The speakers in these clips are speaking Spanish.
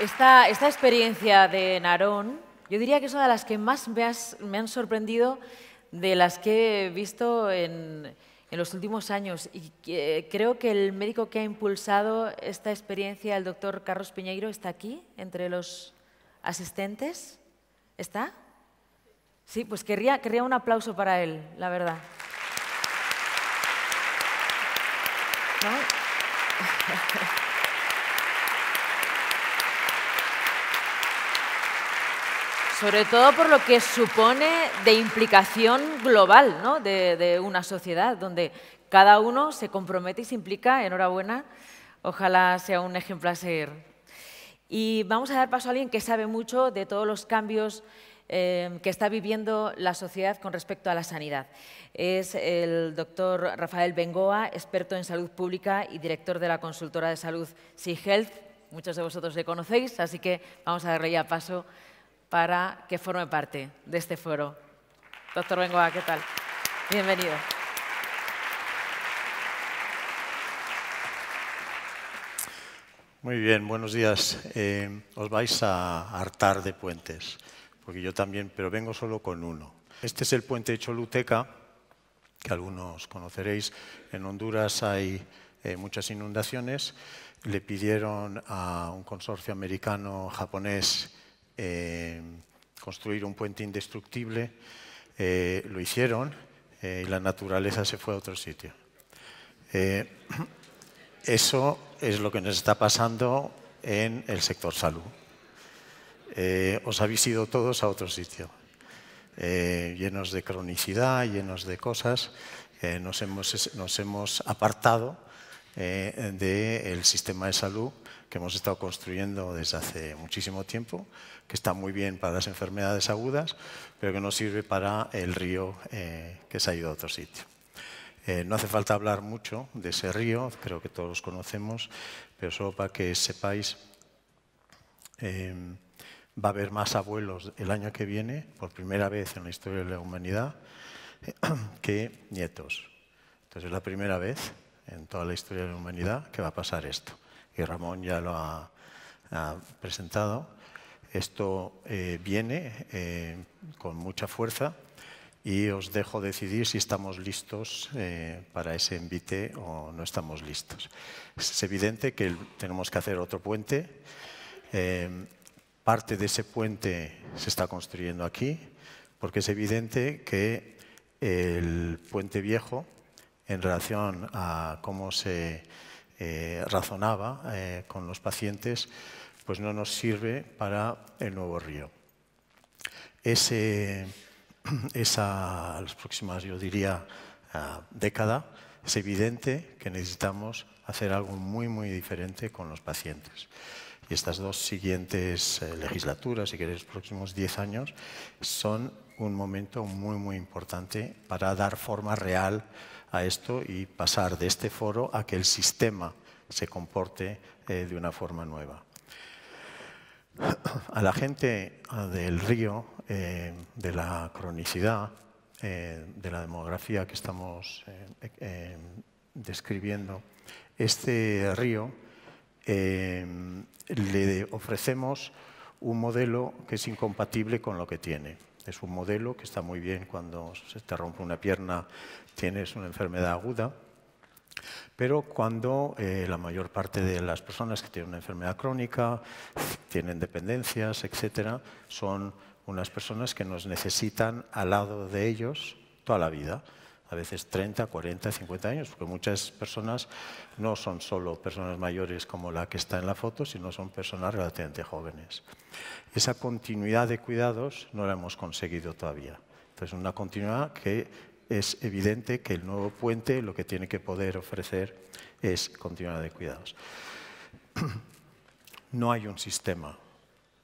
Esta, experiencia de Narón, yo diría que es una de las que más me, han sorprendido de las que he visto en, los últimos años. Y creo que el médico que ha impulsado esta experiencia, el doctor Carlos Piñeiro, está aquí, entre los asistentes. ¿Está? Sí, pues querría, un aplauso para él, la verdad. Sobre todo por lo que supone de implicación global ¿no? de, una sociedad, donde cada uno se compromete y se implica. Enhorabuena, ojalá sea un ejemplo a seguir. Y vamos a dar paso a alguien que sabe mucho de todos los cambios eh, que está viviendo la sociedad con respecto a la sanidad. Es el doctor Rafael Bengoa, experto en salud pública y director de la consultora de salud C-Health. Muchos de vosotros le conocéis, así que vamos a darle ya paso para que forme parte de este foro. Doctor Bengoa, ¿qué tal? Bienvenido. Muy bien, buenos días. Eh, os vais a hartar de puentes, porque yo también, pero vengo solo con uno. Este es el puente de Choluteca, que algunos conoceréis. En Honduras hay eh, muchas inundaciones. Le pidieron a un consorcio americano-japonés eh, construir un puente indestructible, eh, lo hicieron eh, y la naturaleza se fue a otro sitio. eso es lo que nos está pasando en el sector salud. os habéis ido todos a otro sitio, llenos de cronicidad, llenos de cosas, nos hemos, apartado del sistema de salud que hemos estado construyendo desde hace muchísimo tiempo, que está muy bien para las enfermedades agudas, pero que no sirve para el río eh, que se ha ido a otro sitio. Eh, no hace falta hablar mucho de ese río, creo que todos lo conocemos, pero solo para que sepáis, em, va a haber más abuelos el año que viene, por primera vez en la historia de la humanidad, que nietos. Entonces es la primera vez en toda la historia de la humanidad que va a pasar esto y Ramón ya lo ha, presentado. Esto eh, viene eh, con mucha fuerza y os dejo decidir si estamos listos eh, para ese envite o no estamos listos. Es evidente que tenemos que hacer otro puente. parte de ese puente se está construyendo aquí porque es evidente que el puente viejo en relación a cómo se eh, razonaba eh, con los pacientes, pues no nos sirve para el nuevo río. Ese, esa, las próximas, yo diría, década, es evidente que necesitamos hacer algo muy, muy diferente con los pacientes. Y estas dos siguientes eh, legislaturas, si queréis, los próximos 10 años, son un momento muy, muy importante para dar forma real a esto y pasar de este foro a que el sistema se comporte eh, de una forma nueva. A la gente del río, eh, de la cronicidad, de la demografía que estamos describiendo, este río eh, le ofrecemos un modelo que es incompatible con lo que tiene. Es un modelo que está muy bien cuando se te rompe una pierna, tienes una enfermedad aguda, pero cuando eh, la mayor parte de las personas que tienen una enfermedad crónica, tienen dependencias, etcétera, son unas personas que nos necesitan al lado de ellos toda la vida a veces 30, 40, 50 años, porque muchas personas no son solo personas mayores como la que está en la foto, sino son personas relativamente jóvenes. Esa continuidad de cuidados no la hemos conseguido todavía. Entonces, una continuidad que es evidente que el nuevo puente lo que tiene que poder ofrecer es continuidad de cuidados. No hay un sistema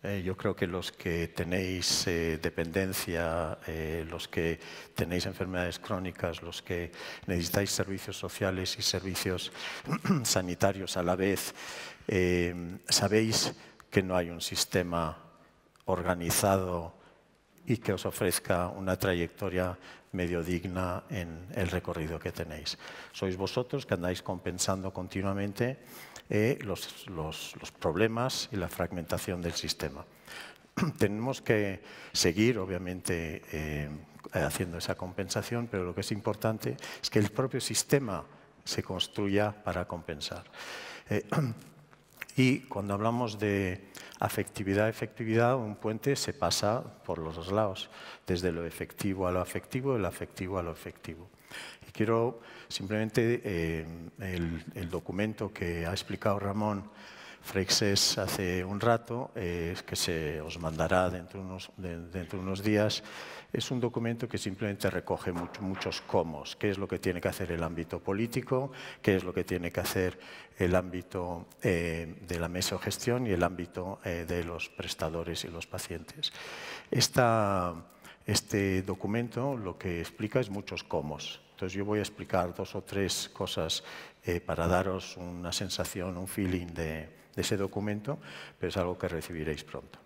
eh, yo creo que los que tenéis eh, dependencia, eh, los que tenéis enfermedades crónicas, los que necesitáis servicios sociales y servicios sanitarios a la vez, sabéis que no hay un sistema organizado y que os ofrezca una trayectoria medio digna en el recorrido que tenéis. Sois vosotros que andáis compensando continuamente eh, los, problemas y la fragmentación del sistema tenemos que seguir, obviamente, eh, haciendo esa compensación, pero lo que es importante es que el propio sistema se construya para compensar. Eh, Y cuando hablamos de afectividad, efectividad, un puente se pasa por los dos lados, desde lo efectivo a lo afectivo, el afectivo a lo efectivo. Y quiero simplemente eh, el documento que ha explicado Ramón Freixes hace un rato, eh, que se os mandará dentro de, unos días, es un documento que simplemente recoge muchos cómo, qué es lo que tiene que hacer el ámbito político, qué es lo que tiene que hacer el ámbito eh, de la mesogestión y el ámbito eh, de los prestadores y los pacientes. este documento lo que explica es muchos cómo entonces yo voy a explicar dos o tres cosas eh, para daros una sensación, un feeling de, ese documento, pero es algo que recibiréis pronto.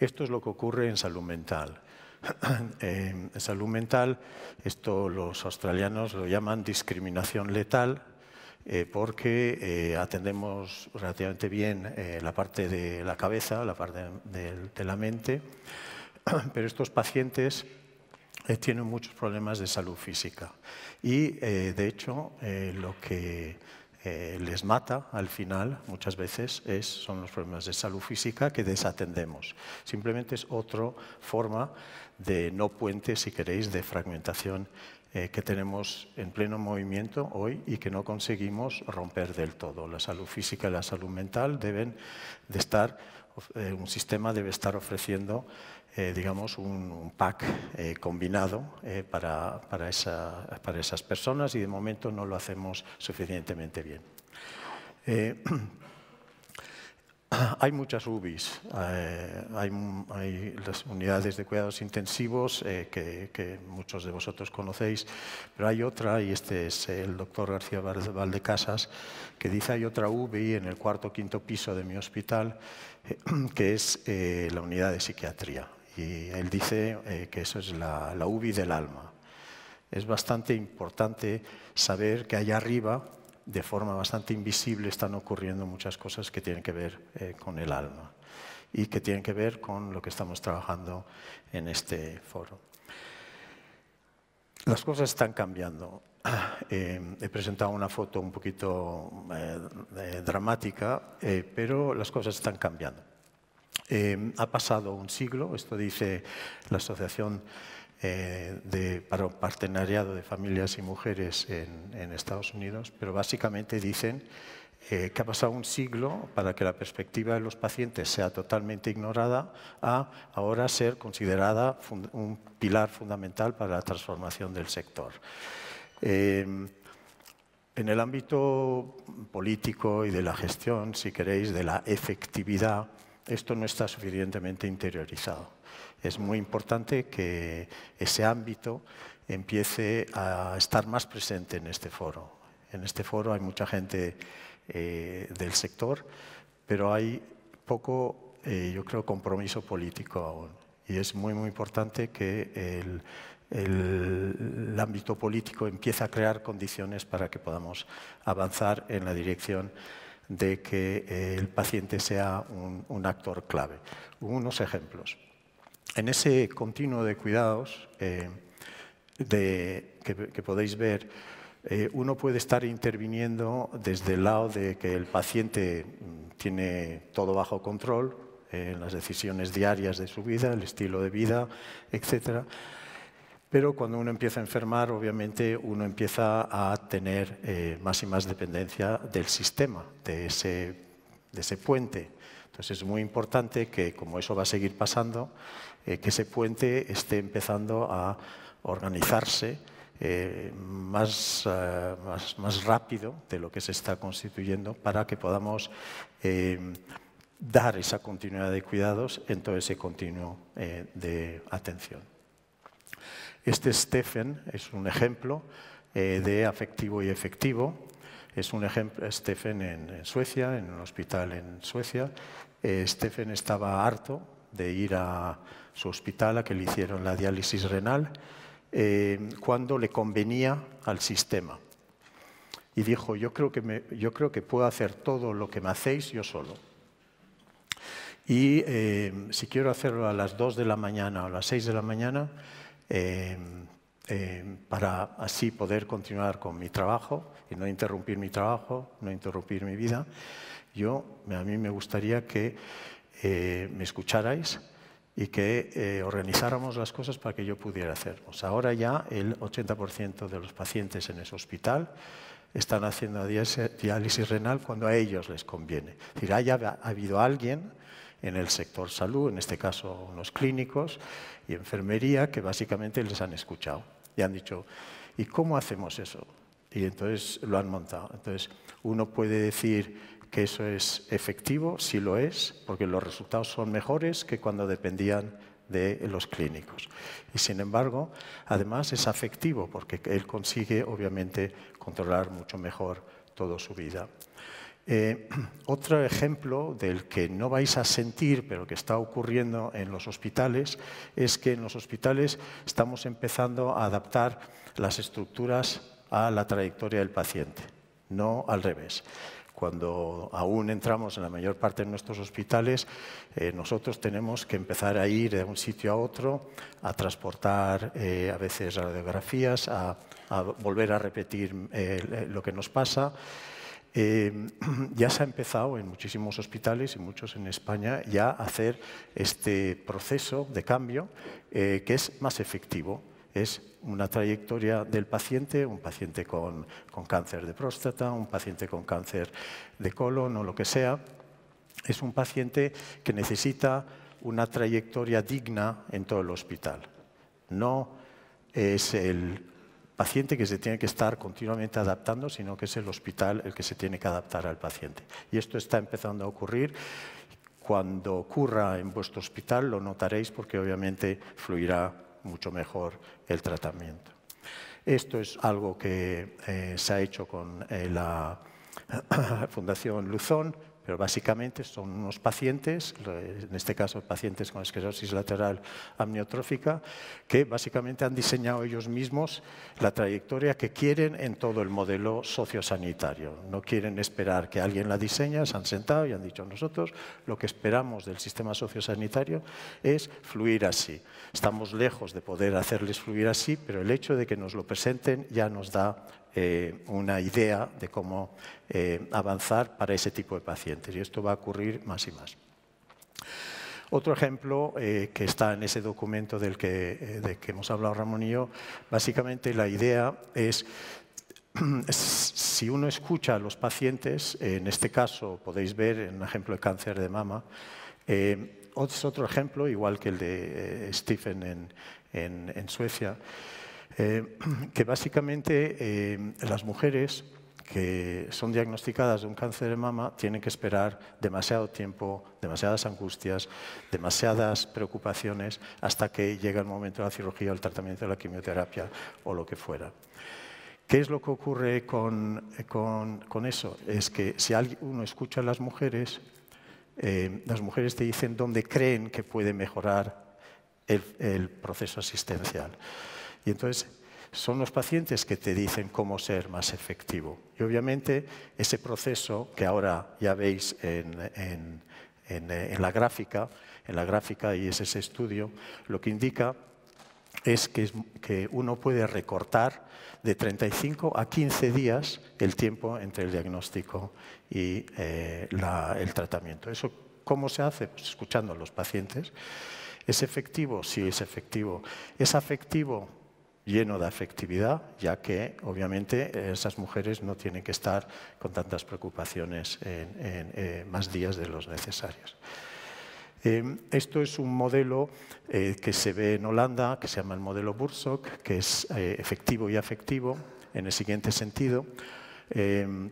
Esto es lo que ocurre en salud mental. Eh, en salud mental, esto los australianos lo llaman discriminación letal, eh, porque atendemos relativamente bien la parte de la cabeza, la parte de la mente, pero estos pacientes eh, tienen muchos problemas de salud física. Y eh, de hecho, eh, lo que les mata al final muchas veces es, son los problemas de salud física que desatendemos. Simplemente es otra forma de no puente, si queréis, de fragmentación que tenemos en pleno movimiento hoy y que no conseguimos romper del todo. La salud física y la salud mental deben de estar, un sistema debe estar ofreciendo eh, digamos, un, pack eh, combinado eh, para, esas personas y de momento no lo hacemos suficientemente bien. hay muchas UBIs, hay, las unidades de cuidados intensivos que, que, muchos de vosotros conocéis, pero hay otra, y este es el doctor García Valdecasas, que dice hay otra UBI en el cuarto o quinto piso de mi hospital, que es la unidad de psiquiatría. Y él dice eh, que eso es la, la del alma. Es bastante importante saber que allá arriba, de forma bastante invisible, están ocurriendo muchas cosas que tienen que ver eh, con el alma y que tienen que ver con lo que estamos trabajando en este foro. Las cosas están cambiando. Eh, he presentado una foto un poquito dramática, pero las cosas están cambiando. Eh, ha pasado un siglo, esto dice la Asociación eh, de, para el Partenariado de Familias y Mujeres en, Estados Unidos, pero básicamente dicen eh, que ha pasado un siglo para que la perspectiva de los pacientes sea totalmente ignorada a ahora ser considerada un pilar fundamental para la transformación del sector. en el ámbito político y de la gestión, si queréis, de la efectividad, esto no está suficientemente interiorizado. Es muy importante que ese ámbito empiece a estar más presente en este foro. En este foro hay mucha gente eh, del sector, pero hay poco, eh, yo creo, compromiso político aún. Y es muy, muy importante que el, ámbito político empiece a crear condiciones para que podamos avanzar en la dirección de que eh, el paciente sea un, actor clave. Unos ejemplos. En ese continuo de cuidados eh, que, podéis ver, eh, uno puede estar interviniendo desde el lado de que el paciente mm, tiene todo bajo control, en las decisiones diarias de su vida, el estilo de vida, etc., pero cuando uno empieza a enfermar, obviamente uno empieza a tener eh, más y más dependencia del sistema, de ese, puente. Entonces es muy importante que, como eso va a seguir pasando, eh, que ese puente esté empezando a organizarse eh, más, rápido de lo que se está constituyendo para que podamos dar esa continuidad de cuidados en todo ese continuo de atención. Este Stephen es un ejemplo eh, de afectivo y efectivo. Es un ejemplo, Stephen en, Suecia, en un hospital en Suecia. Eh, Stephen estaba harto de ir a su hospital a que le hicieron la diálisis renal eh, cuando le convenía al sistema. Y dijo, yo creo, que yo creo que puedo hacer todo lo que me hacéis yo solo. Y si quiero hacerlo a las 2 de la mañana o a las 6 de la mañana, Em, em, para así poder continuar con mi trabajo y no interrumpir mi trabajo, no interrumpir mi vida. Yo, a mí me gustaría que eh, me escucharais y que eh, organizáramos las cosas para que yo pudiera hacerlo. Ahora ya el 80% de los pacientes en ese hospital están haciendo diálisis renal cuando a ellos les conviene. Es decir, haya habido alguien en el sector salud, en este caso unos clínicos y enfermería, que básicamente les han escuchado y han dicho, ¿y cómo hacemos eso? Y entonces lo han montado. Entonces uno puede decir que eso es efectivo, si lo es, porque los resultados son mejores que cuando dependían de los clínicos. Y sin embargo, además es afectivo porque él consigue, obviamente, controlar mucho mejor toda su vida. Eh, otro ejemplo del que no vais a sentir, pero que está ocurriendo en los hospitales, es que en los hospitales estamos empezando a adaptar las estructuras a la trayectoria del paciente, no al revés. Cuando aún entramos en la mayor parte de nuestros hospitales, eh, nosotros tenemos que empezar a ir de un sitio a otro, a transportar eh, a veces radiografías, a, a, volver a repetir lo que nos pasa. Eh, ya se ha empezado en muchísimos hospitales y muchos en España ya a hacer este proceso de cambio eh, que es más efectivo. Es una trayectoria del paciente, un paciente con cáncer de próstata, un paciente con cáncer de colon o lo que sea. Es un paciente que necesita una trayectoria digna en todo el hospital. No es el paciente que se tiene que estar continuamente adaptando, sino que es el hospital el que se tiene que adaptar al paciente. Y esto está empezando a ocurrir. Cuando ocurra en vuestro hospital lo notaréis porque obviamente fluirá mucho mejor el tratamiento. Esto es algo que eh, se ha hecho con eh, la Fundación Luzón, pero básicamente son unos pacientes, en este caso pacientes con esclerosis lateral amniotrófica, que básicamente han diseñado ellos mismos la trayectoria que quieren en todo el modelo sociosanitario. No quieren esperar que alguien la diseñe, se han sentado y han dicho nosotros lo que esperamos del sistema sociosanitario es fluir así. Estamos lejos de poder hacerles fluir así, pero el hecho de que nos lo presenten ya nos da eh, una idea de cómo eh, avanzar para ese tipo de pacientes. Y esto va a ocurrir más y más. Otro ejemplo eh, que está en ese documento del que, de que hemos hablado Ramón y yo, básicamente la idea es si uno escucha a los pacientes, en este caso podéis ver en un ejemplo de cáncer de mama, otro ejemplo, igual que el de Stephen en Suecia, eh, que básicamente eh, las mujeres que son diagnosticadas de un cáncer de mama tienen que esperar demasiado tiempo, demasiadas angustias, demasiadas preocupaciones hasta que llega el momento de la cirugía o el tratamiento de la quimioterapia o lo que fuera. ¿Qué es lo que ocurre con, eh, eso? Es que si uno escucha a las mujeres, las mujeres te dicen dónde creen que puede mejorar el proceso asistencial. Y entonces son los pacientes que te dicen cómo ser más efectivo. Y obviamente ese proceso que ahora ya veis en, la gráfica, en la gráfica y es ese estudio, lo que indica es que, uno puede recortar de 35 a 15 días el tiempo entre el diagnóstico y eh, el tratamiento. ¿Eso cómo se hace? Pues escuchando a los pacientes. ¿Es efectivo? Sí, es efectivo. ¿Es afectivo? lleno de afectividad, ya que obviamente esas mujeres no tienen que estar con tantas preocupaciones en, eh, más días de los necesarios. Em, esto es un modelo eh, que se ve en Holanda, que se llama el modelo Bursock, que es eh, efectivo y afectivo en el siguiente sentido. Em,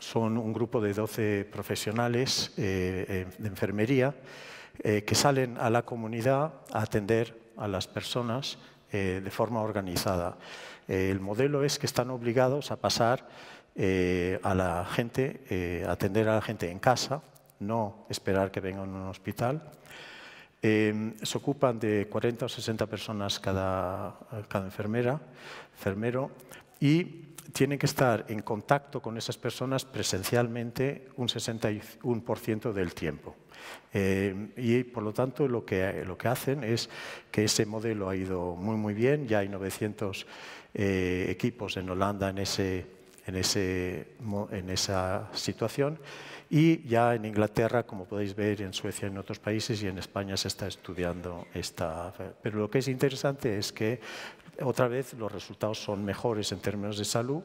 son un grupo de 12 profesionales de enfermería que salen a la comunidad a atender a las personas eh, de forma organizada. Eh, el modelo es que están obligados a pasar eh, a la gente, atender a la gente en casa, no esperar que venga a un hospital. Em, se ocupan de 40 o 60 personas cada, cada enfermera, enfermero, y tienen que estar en contacto con esas personas presencialmente un 61% del tiempo. Eh, y por lo tanto lo que, hacen es que ese modelo ha ido muy muy bien, ya hay 900 eh, equipos en Holanda en, en esa situación y ya en Inglaterra, como podéis ver, en Suecia, en otros países y en España se está estudiando esta. Pero lo que es interesante es que otra vez los resultados son mejores en términos de salud,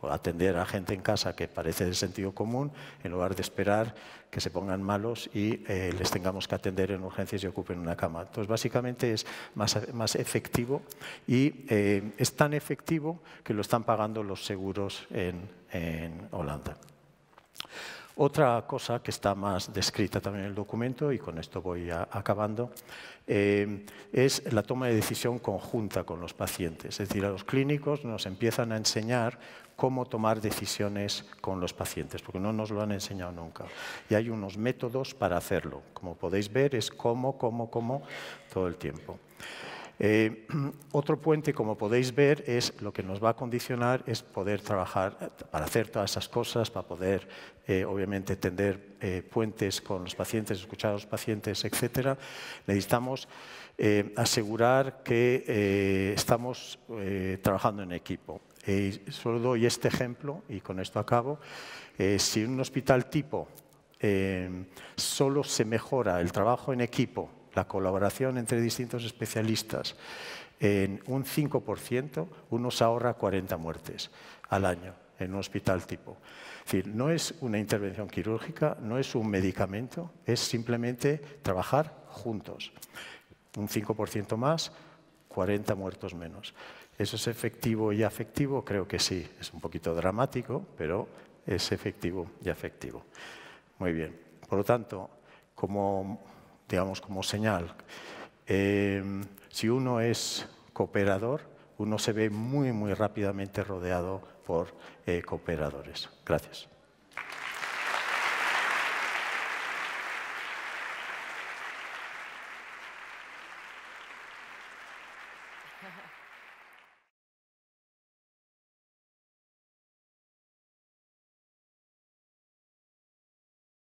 o atender a gente en casa que parece de sentido común, en lugar de esperar que se pongan malos y eh, les tengamos que atender en urgencias y ocupen una cama. Entonces, básicamente es más, más efectivo y eh, es tan efectivo que lo están pagando los seguros en Holanda. Otra cosa que está más descrita también en el documento, y con esto voy acabando, eh, es la toma de decisión conjunta con los pacientes. Es decir, a los clínicos nos empiezan a enseñar cómo tomar decisiones con los pacientes, porque no nos lo han enseñado nunca. Y hay unos métodos para hacerlo. Como podéis ver, es cómo, cómo, cómo todo el tiempo. Eh, otro puente, como podéis ver, es lo que nos va a condicionar es poder trabajar para hacer todas esas cosas, para poder, eh, obviamente, tender eh, puentes con los pacientes, escuchar a los pacientes, etcétera. Necesitamos asegurar que estamos trabajando en equipo. solo doy este ejemplo y con esto acabo. si en un hospital tipo solo se mejora el trabajo en equipo la colaboración entre distintos especialistas en un 5%, uno se ahorra 40 muertes al año en un hospital tipo. Es decir, no es una intervención quirúrgica, no es un medicamento, es simplemente trabajar juntos. Un 5% más, 40 muertos menos. ¿Eso es efectivo y afectivo? Creo que sí. Es un poquito dramático, pero es efectivo y afectivo. Muy bien. Por lo tanto, como digamos, como señal. Eh, si uno es cooperador, uno se ve muy, muy rápidamente rodeado por eh, cooperadores. Gracias.